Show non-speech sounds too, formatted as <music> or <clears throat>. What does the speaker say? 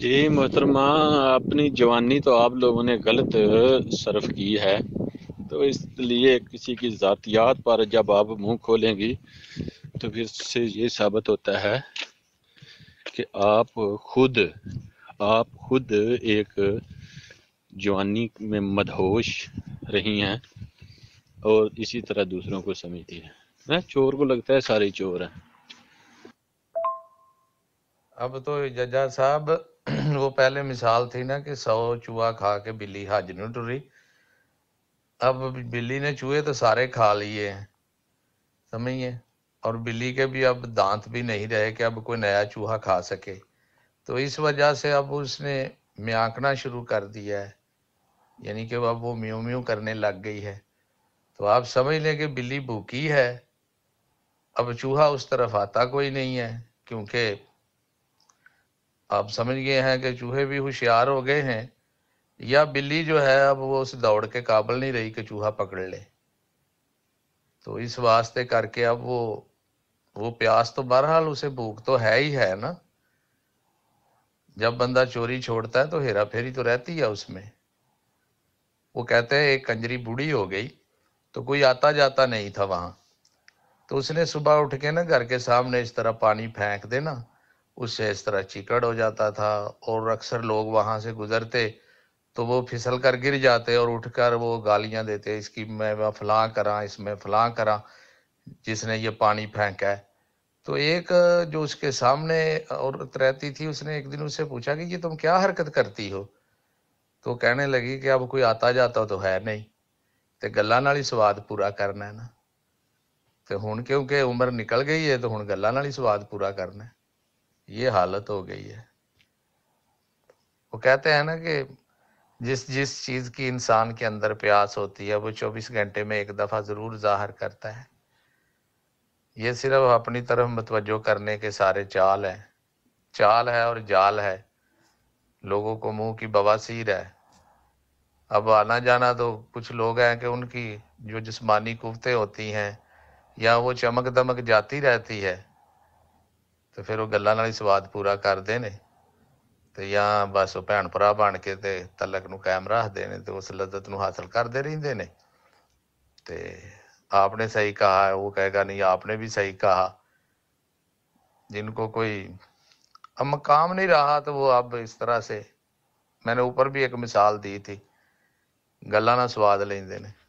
जी मोहतरमा अपनी जवानी तो आप लोगों ने गलत सर्फ की है तो इसलिए किसी की ज़ातियात पर जब आप मुंह खोलेंगी तो फिर से ये साबित होता है कि आप खुद आप खुद एक जवानी में मदहोश रही हैं और इसी तरह दूसरों को समझती हैं मैं चोर को लगता है सारे चोर हैं अब तो जजा साहब <clears throat> वो पहले मिसाल थी ना कि सौ चूहा खा के बिल्ली हज नहीं टुरी अब बिल्ली ने चूहे तो सारे खा लिए हैं समझिए और बिल्ली के भी अब दांत भी नहीं रहे कि अब कोई नया चूहा खा सके तो इस वजह से अब उसने म्याकना शुरू कर दिया है यानी कि अब वो म्यू म्यू करने लग गई है तो आप समझ लें कि बिल्ली भूखी है अब चूहा उस तरफ आता कोई नहीं है क्योंकि आप समझ गए हैं कि चूहे भी होशियार हो गए हैं या बिल्ली जो है अब वो उस दौड़ के काबिल नहीं रही कि चूहा पकड़ ले तो इस वास्ते करके अब वो वो प्यास तो बहरहाल उसे भूख तो है ही है ना जब बंदा चोरी छोड़ता है तो हेरा फेरी तो रहती है उसमें वो कहते हैं एक कंजरी बूढ़ी हो गई तो कोई आता जाता नहीं था वहां तो उसने सुबह उठ के ना घर के सामने इस तरह पानी फेंक देना उससे इस तरह चिकड़ हो जाता था और अक्सर लोग वहां से गुजरते तो वो फिसल कर गिर जाते और उठकर वो गालियां देते इसकी मैं फलां करा इसमें फलां करा जिसने ये पानी फेंका है तो एक जो उसके सामने औरत रहती थी उसने एक दिन उससे पूछा कि ये तुम क्या हरकत करती हो तो कहने लगी कि अब कोई आता जाता तो है नहीं तो गला ਨਾਲ ਹੀ ਸਵਾਦ ਪੂਰਾ ਕਰਨਾ ਹੈ ਨਾ ਤੇ ਹੁਣ ਕਿਉਂਕਿ ਉਮਰ ਨਿਕਲ ਗਈ ਹੈ ਤੇ ਹੁਣ ਗੱਲਾਂ ਨਾਲ ਹੀ ਸਵਾਦ ਪੂਰਾ ये हालत हो गई है वो कहते हैं ना कि जिस जिस चीज़ की इंसान के अंदर प्यास होती है वो 24 घंटे में एक दफ़ा ज़रूर जाहिर करता है ये सिर्फ अपनी तरफ मतवजो करने के सारे चाल हैं चाल है और जाल है लोगों को मुंह की बवासीर है अब आना जाना तो कुछ लोग हैं कि उनकी जो जिस्मानी कुवतें होती हैं या वो चमक दमक जाती रहती है ਤੇ ਫਿਰ ਉਹ ਗੱਲਾਂ ਨਾਲ ਹੀ ਸਵਾਦ ਪੂਰਾ ਕਰਦੇ ਨੇ ਤੇ ਜਾਂ ਬਸ ਉਹ ਭੈਣ ਭਰਾ ਬਣ ਕੇ ਤੇ ਤਲਕ ਨੂੰ ਕਾਇਮ ਰੱਖਦੇ ਨੇ ਤੇ ਉਸ ਲਜ਼ਤ ਨੂੰ ਹਾਸਲ ਕਰਦੇ ਰਹਿੰਦੇ ਨੇ ਤੇ ਆਪਨੇ ਸਹੀ ਕਹਾ ਉਹ ਕਹੇਗਾ ਨਹੀਂ ਆਪਨੇ ਵੀ ਸਹੀ ਕਹਾ ਜਿੰਨ ਕੋ ਕੋਈ मकाम ਨਹੀਂ रहा तो वो अब इस तरह से मैंने ऊपर भी एक मिसाल दी थी ਗੱਲਾਂ ਨਾਲ ਸਵਾਦ ਲੈਂਦੇ ਨੇ